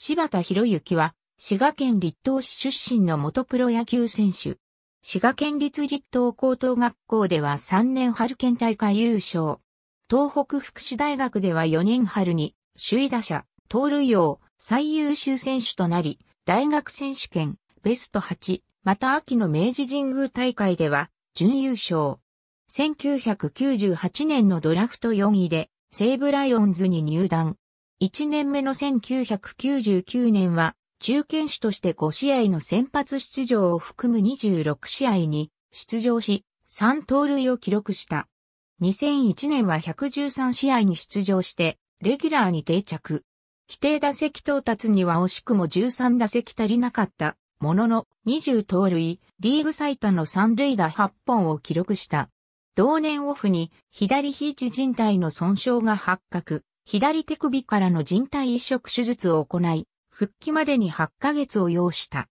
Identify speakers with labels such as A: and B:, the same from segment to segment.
A: 柴田博之は、滋賀県立東市出身の元プロ野球選手。滋賀県立立東高等学校では3年春県大会優勝。東北福祉大学では4年春に、首位打者、盗塁王、最優秀選手となり、大学選手権、ベスト8、また秋の明治神宮大会では、準優勝。1998年のドラフト4位で、西武ライオンズに入団。1年目の1999年は、中堅手として5試合の先発出場を含む26試合に出場し、3盗塁を記録した。2001年は113試合に出場して、レギュラーに定着。規定打席到達には惜しくも13打席足りなかった。ものの20盗塁、リーグ最多の3塁打8本を記録した。同年オフに左肘靭帯の損傷が発覚。左手首からの人体移植手術を行い、復帰までに8ヶ月を要した。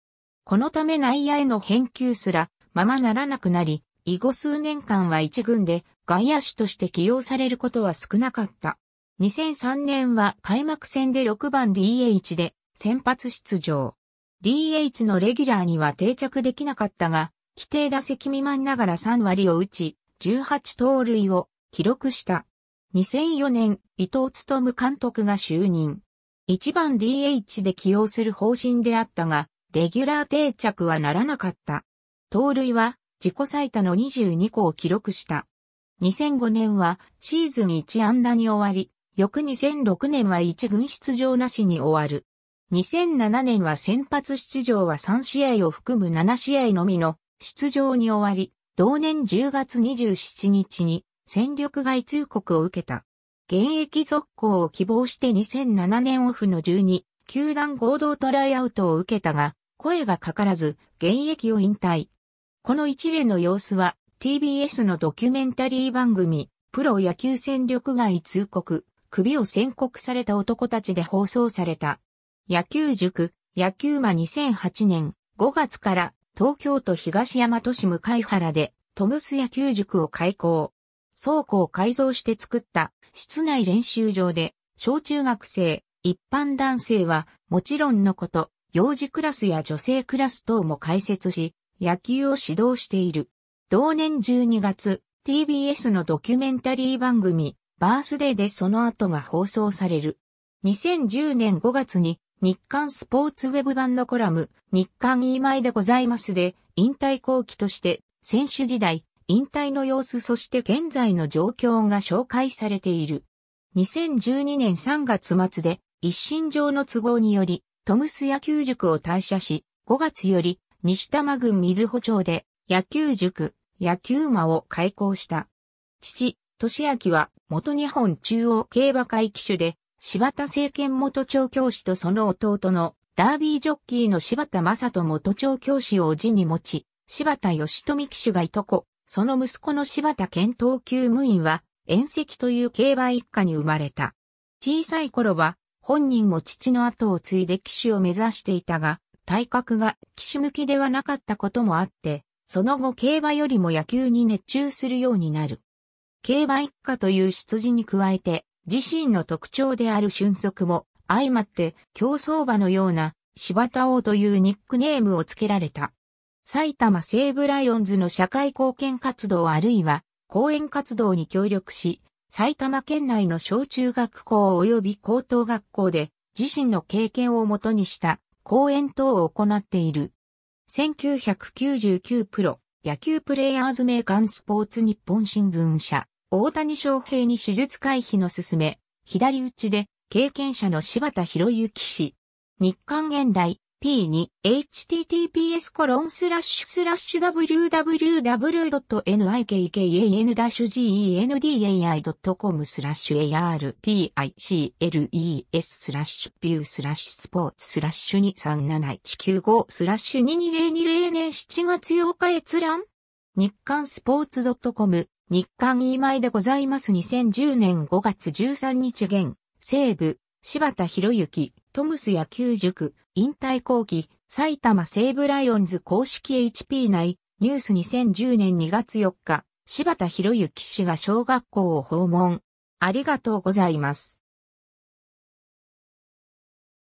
A: このため内野への返球すらままならなくなり、以後数年間は一軍で外野手として起用されることは少なかった。2003年は開幕戦で6番 DH で先発出場。DH のレギュラーには定着できなかったが、規定打席未満ながら3割を打ち、18盗塁を記録した。2004年、伊藤勤監督が就任。1番 DH で起用する方針であったが、レギュラー定着はならなかった。盗塁は自己最多の22個を記録した。2005年はシーズン1安打に終わり、翌2006年は1軍出場なしに終わる。2007年は先発出場は3試合を含む7試合のみの出場に終わり、同年10月27日に戦力外通告を受けた。現役続行を希望して2007年オフの12、球団合同トライアウトを受けたが、声がかからず、現役を引退。この一連の様子は、TBS のドキュメンタリー番組、プロ野球戦力外通告、首を宣告された男たちで放送された。野球塾、野球間2008年5月から東京都東大和市向原でトムス野球塾を開校。倉庫を改造して作った室内練習場で、小中学生、一般男性はもちろんのこと、幼児クラスや女性クラス等も開設し、野球を指導している。同年12月、TBS のドキュメンタリー番組、バースデーでその後が放送される。2010年5月に日刊スポーツウェブ版のコラム、日刊 E いでございますで、引退後期として、選手時代、引退の様子そして現在の状況が紹介されている。2012年3月末で一身上の都合により、トムス野球塾を退社し、5月より西多摩郡水穂町で野球塾、野球馬を開校した。父、俊明は元日本中央競馬会騎手で、柴田政権元調教師とその弟のダービージョッキーの柴田正人元調教師を叔父に持ち、柴田義富騎手がいとこ、その息子の柴田健闘級務員は、遠石という競馬一家に生まれた。小さい頃は、本人も父の後を継いで騎手を目指していたが、体格が騎手向きではなかったこともあって、その後競馬よりも野球に熱中するようになる。競馬一家という出自に加えて、自身の特徴である俊足も、相まって競走馬のような柴田王というニックネームを付けられた。埼玉西部ライオンズの社会貢献活動あるいは講演活動に協力し、埼玉県内の小中学校及び高等学校で自身の経験をもとにした講演等を行っている。1999プロ野球プレイヤーズ名鑑スポーツ日本新聞社大谷翔平に手術回避の勧め、左打ちで経験者の柴田博之氏。日刊現代 p2 https コロンスラッシュスラッシュ www.nikkan-gendai.com スラッシュ articles スラッシュビュースラッシュスポーツスラッシュ237195スラッシュ2 2 0 2 0年7月8日閲覧日刊スポーツ .com 日刊 m 井でございます2010年5月13日現西部柴田博之トムス野球塾、引退後期、埼玉西武ライオンズ公式 HP 内、ニュース2010年2月4日、柴田博之氏が小学校を訪問。ありがとうございます。